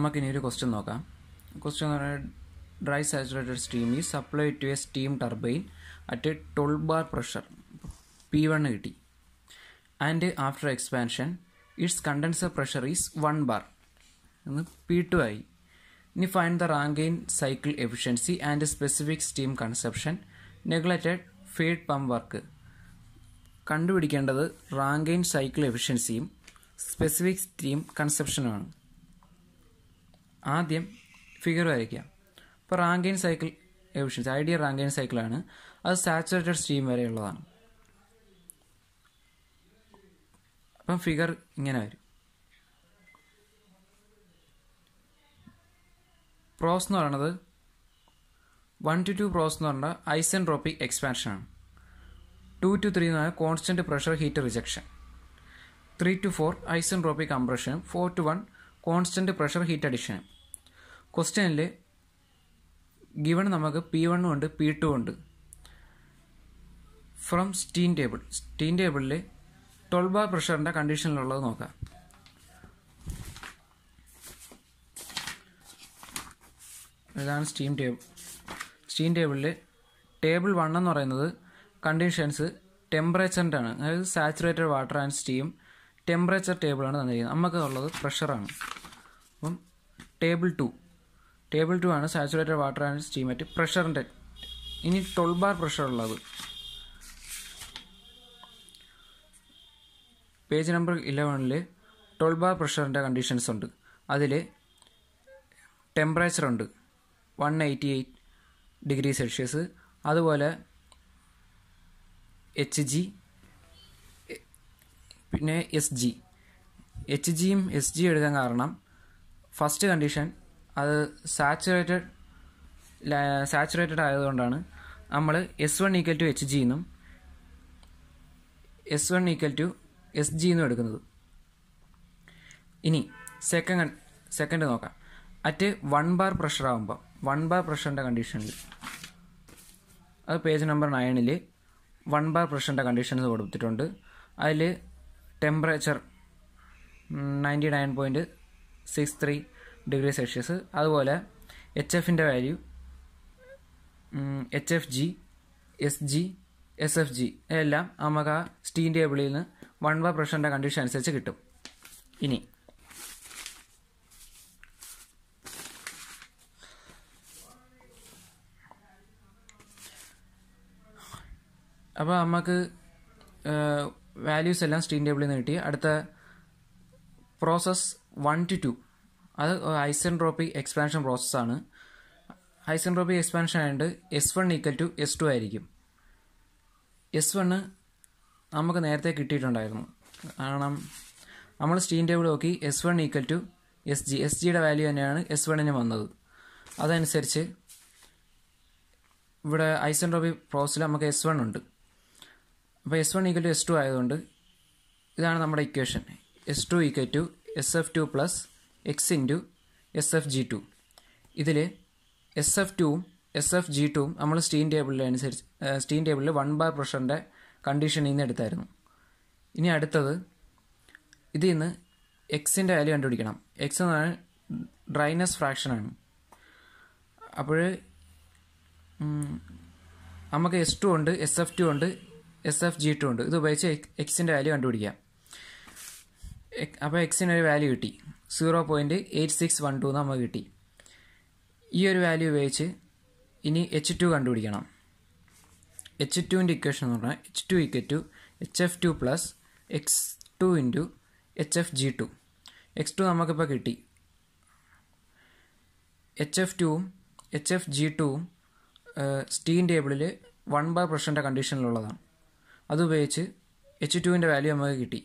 നമുക്ക് ഇനി ഒരു ക്വസ്റ്റ്യൻ നോക്കാം ക്വസ്റ്റ്യൻ എന്ന് പറയുന്നത് dry saturated steam is supply to a steam turbine at a twelve bar pressure P one കിട്ടി and after expansion its condenser pressure is one bar എന്ന് P two ആയി ഇനി find the Rankine cycle efficiency and specific steam consumption neglected feed pump work കണ്ടുപിടിക്കേണ്ടത് Rankine cycle എഫിഷ്യൻസിയും specific steam കൺസെപ്ഷനുമാണ് ആദ്യം figure വരയ്ക്കുക ഇപ്പോൾ Rankine cycle efficiency ideal Rankine സൈക്കിളാണ് അത് സാച്ചുറേറ്റഡ് സ്റ്റീം വരെയുള്ളതാണ് അപ്പം ഫിഗർ ഇങ്ങനെ വരും പ്രോസ് എന്ന് പറയുന്നത് വൺ ടു ടു പ്രോസ് എന്ന് പറഞ്ഞാൽ എക്സ്പാൻഷൻ എക്സ്പാൻഷനാണ് ടു ടു ത്രീ എന്ന് പറഞ്ഞാൽ constant pressure heat rejection three to four tropic compression four to one constant pressure heat അഡിഷനും ക്വസ്റ്റ്യനിൽ ഗിവൺ നമുക്ക് പി വണ്ണും ഉണ്ട് പി ടു ഉണ്ട് ഫ്രം സ്റ്റീൻ ടേബിൾ സ്റ്റീൻ ടേബിളിൽ ട്വൽവ് ബാർ പ്രഷറിൻ്റെ കണ്ടീഷനിലുള്ളത് നോക്കാം ഇതാണ് സ്റ്റീം ടേബിൾ സ്റ്റീം ടേബിളിൽ ടേബിൾ വൺ എന്ന് പറയുന്നത് കണ്ടീഷൻസ് ടെമ്പറേച്ചറിൻ്റെ ആണ് അതായത് saturated water and steam temperature ടേബിളാണ് തന്നിരിക്കുന്നത് നമുക്ക് ഉള്ളത് പ്രഷറാണ് അപ്പം ടേബിൾ ടു ടേബിൾ ടു ആണ് saturated water and steam at പ്രഷറിൻ്റെ ഇനി ട്വൽവ് ബാർ പ്രഷർ ഉള്ളത് പേജ് നമ്പർ ഇലവനിൽ ട്വൽവ് ബാർ പ്രഷറിൻ്റെ കണ്ടീഷൻസ് ഉണ്ട് അതിൽ ടെമ്പറേച്ചർ ഉണ്ട് one eighty eight degree Celsius അതുപോലെ എച്ച് ജി പിന്നെ എസ് ജി എച്ച് ജിയും എസ് ജി എഴുതാൻ കാരണം ഫസ്റ്റ് കണ്ടീഷൻ അത് സാച്ചുറേറ്റഡ് സാച്ചുറേറ്റഡ് ആയതുകൊണ്ടാണ് നമ്മൾ S one equal to H G എന്നും S one equal to S G എന്നും എടുക്കുന്നത് ഇനി സെക്കൻഡ് സെക്കൻഡ് നോക്കാം അറ്റ് വൺ ബാർ പ്രഷർ ആകുമ്പോൾ വൺ ബാർ പ്രഷറിൻ്റെ കണ്ടീഷനിൽ അത് പേജ് നമ്പർ നയനിൽ വൺ ബാർ പ്രഷറിൻ്റെ കണ്ടീഷൻസ് കൊടുത്തിട്ടുണ്ട് അതിൽ temperature ninety nine point six three degree Celsius അതുപോലെ എച്ച് എഫിൻ്റെ value H F G S G S F G എല്ലാം നമുക്ക് ആ സ്റ്റീം ടേബിളിൽ നിന്ന് വൺ വ പ്രഷറിൻ്റെ കണ്ടീഷൻ അനുസരിച്ച് കിട്ടും ഇനി അപ്പോൾ നമുക്ക് വാല്യൂസ് എല്ലാം സ്റ്റീം ടേബിളിൽ നിന്ന് കിട്ടി അടുത്ത പ്രോസസ്സ് വൺ ടു ടു അത് ഐസെൻട്രോപ്പി എക്സ്പാൻഷൻ പ്രോസസ്സാണ് ഐസെൻട്രോപ്പി എക്സ്പാൻഷൻ ആയതുകൊണ്ട് S one equal to S two ആയിരിക്കും എസ് വണ്ണ് നമുക്ക് നേരത്തെ കിട്ടിയിട്ടുണ്ടായിരുന്നു കാരണം നമ്മൾ സ്റ്റീം ടേബിൾ നോക്കി S one equal to S G S ജിയുടെ വാല്യൂ തന്നെയാണ് എസ് വണ്ണിന് വന്നത് അതനുസരിച്ച് ഇവിടെ ഐസെൻട്രോപ്പി പ്രോസസ്സിൽ നമുക്ക് എസ് വൺ ഉണ്ട് അപ്പോൾ S one equal to S two ആയതുകൊണ്ട് ഇതാണ് നമ്മുടെ equation S two equal to S F two plus X into S F G two ഇതിൽ എസ് എഫ് ടുവും എസ് എഫ് ജി ടുവും നമ്മൾ സ്റ്റീം ടേബിളിൽ അനുസരിച്ച് സ്റ്റീം ടേബിളിൽ വൺ ബാർ പ്രഷറിൻ്റെ കണ്ടീഷനിൽ നിന്ന് എടുത്തായിരുന്നു ഇനി അടുത്തത് ഇതിൽ നിന്ന് എക്സിൻ്റെ വാല്യൂ കണ്ടുപിടിക്കണം എക്സ് എന്ന് പറഞ്ഞാൽ ഡ്രൈനസ് ഫ്രാക്ഷനാണ് അപ്പോൾ നമുക്ക് എസ് ടു ഉണ്ട് എസ് എഫ് ടു ഉണ്ട് എസ് എഫ് ജി ടു ഉണ്ട് ഇത് ഉപയോഗിച്ച് എക്സിൻ്റെ വാല്യൂ കണ്ടുപിടിക്കാം അപ്പോൾ എക്സിന് ഒരു വാല്യൂ കിട്ടി zero point eight six one two നമുക്ക് കിട്ടി ഈ ഒരു വാല്യൂ ഉപയോഗിച്ച് ഇനി എച്ച് ടു കണ്ടുപിടിക്കണം എച്ച് ടുവിൻ്റെ ഇക്വേഷൻ എന്ന് പറഞ്ഞാൽ H two equal to H F two plus X two into H F G two X two നമുക്കിപ്പോൾ കിട്ടി എച്ച് എഫ് ടുവും എച്ച് എഫ് ജി ടുവും സ്റ്റീൻ ടേബിളിൽ വൺ ബൈ പെർസെൻ്റ് കണ്ടീഷനിലുള്ളതാണ് അതുപയോഗിച്ച് എച്ച് ടുവിൻ്റെ വാല്യൂ നമുക്ക് കിട്ടി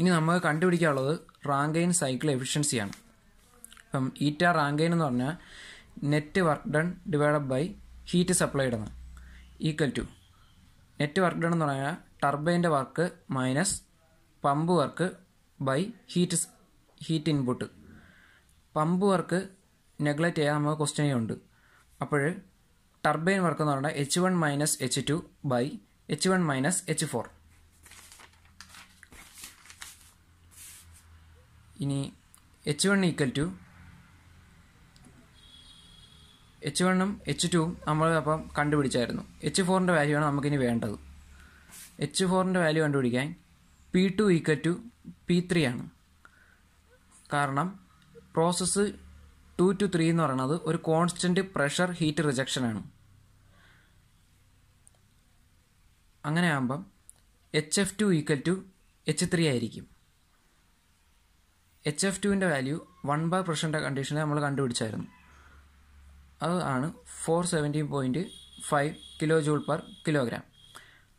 ഇനി നമുക്ക് കണ്ടുപിടിക്കാനുള്ളത് റാങ്കൈൻ സൈക്കിൾ എഫിഷ്യൻസിയാണ് ഇപ്പം ഈറ്റ റാങ്കൈൻ എന്ന് പറഞ്ഞാൽ net work done divide by heat supplied എന്ന് equal to net work done എന്ന് പറഞ്ഞാൽ ടർബൈൻ്റെ work minus pump work by heat heat input pump work neglect ചെയ്യാൻ നമുക്ക് ക്വസ്റ്റ്യനേ ഉണ്ട് അപ്പോൾ ടർബൈൻ വർക്ക് എന്ന് പറഞ്ഞാൽ H one minus H two by H one minus H four ഇനി H one equal to H വണ്ണും എച്ച് ടുവും നമ്മൾ അപ്പം കണ്ടുപിടിച്ചായിരുന്നു എച്ച് ഫോറിൻ്റെ വാല്യൂ ആണ് നമുക്കിനി വേണ്ടത് എച്ച് ഫോറിൻ്റെ വാല്യൂ കണ്ടുപിടിക്കാൻ P two equal to P three ആണ് കാരണം പ്രോസസ്സ് ടു ടു ത്രീ എന്ന് പറയുന്നത് ഒരു കോൺസ്റ്റൻറ്റ് പ്രഷർ ഹീറ്റ് റിജക്ഷൻ ആണ് അങ്ങനെ ആകുമ്പം H F two equal to H three ആയിരിക്കും എച്ച് എഫ് ടുവിൻ്റെ വാല്യൂ വൺ ബാർ പ്രഷറിൻ്റെ കണ്ടീഷനെ നമ്മൾ കണ്ടുപിടിച്ചായിരുന്നു അത് ആണ് four seventeen point five kilo joule per kilogram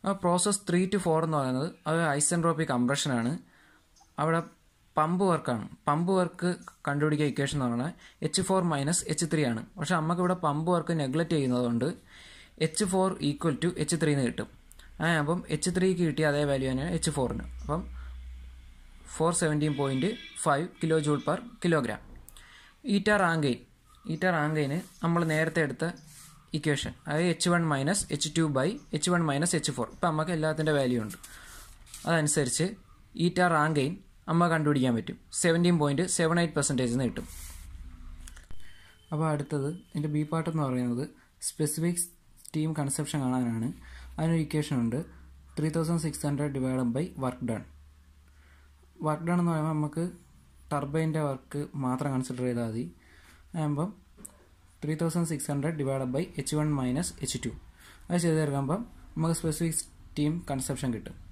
ആ പ്രോസസ് ത്രീ ടു ഫോർ എന്ന് പറയുന്നത് അത് ഐസെൻട്രോപ്പി കംപ്രഷനാണ് അവിടെ പമ്പ് വർക്കാണ് പമ്പ് വർക്ക് കണ്ടുപിടിക്കുക ഇക്വേഷൻ എന്ന് പറഞ്ഞാൽ H four minus H three ആണ് പക്ഷേ നമുക്കിവിടെ പമ്പ് വർക്ക് നെഗ്ലക്റ്റ് ചെയ്യുന്നതുകൊണ്ട് H four equal to H three എന്ന് കിട്ടും അപ്പം എച്ച് ത്രീക്ക് കിട്ടിയ അതേ വാല്യൂ തന്നെയാണ് എച്ച് ഫോറിന് അപ്പം four seventeen point five kilo joule per kilogram eta Rankine eta റാങ്കൈന് നമ്മൾ നേരത്തെ എടുത്ത ഇക്വേഷൻ അതായത് H one minus H two by H one minus H four ഇപ്പം നമുക്ക് എല്ലാത്തിൻ്റെ വാല്യൂ ഉണ്ട് അതനുസരിച്ച് ഈറ്റ റാങ്കെയിൻ അമ്മ കണ്ടുപിടിക്കാൻ പറ്റും seventeen point seven eight percentage എന്ന് കിട്ടും അപ്പോൾ അടുത്തത് എൻ്റെ ബി പാർട്ട് എന്ന് പറയുന്നത് സ്പെസിഫിക് സ്റ്റീം കൺസെപ്ഷൻ കാണാനാണ് അതിനൊരു ഇക്വേഷൻ ഉണ്ട് three thousand six hundred divide by work done work done എന്ന് പറയുമ്പോൾ നമുക്ക് ടർബൈൻ്റെ വർക്ക് മാത്രം കൺസിഡർ ചെയ്താൽ മതി അതാകുമ്പം three thousand six hundred divide by H one minus H two അത് ചെയ്ത് തീർക്കുമ്പം നമുക്ക് സ്പെസിഫിക് സ്റ്റീം കൺസെപ്ഷൻ കിട്ടും